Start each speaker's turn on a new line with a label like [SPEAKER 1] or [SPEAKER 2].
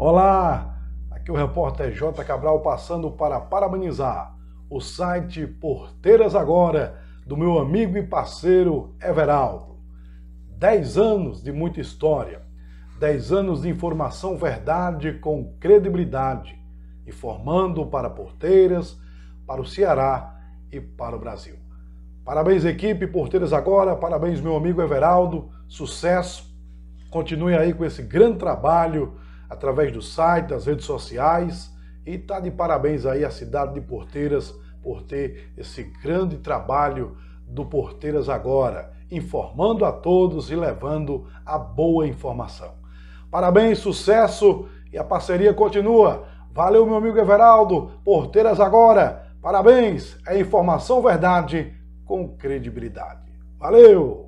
[SPEAKER 1] Olá, aqui é o repórter J. Cabral passando para parabenizar o site Porteiras Agora do meu amigo e parceiro Everaldo. Dez anos de muita história, dez anos de informação verdade com credibilidade, informando para Porteiras, para o Ceará e para o Brasil. Parabéns, equipe Porteiras Agora, parabéns, meu amigo Everaldo, sucesso, continue aí com esse grande trabalho através do site, das redes sociais. E tá de parabéns aí a cidade de Porteiras por ter esse grande trabalho do Porteiras Agora, informando a todos e levando a boa informação. Parabéns, sucesso e a parceria continua. Valeu, meu amigo Everaldo. Porteiras Agora, parabéns. É informação verdade com credibilidade. Valeu!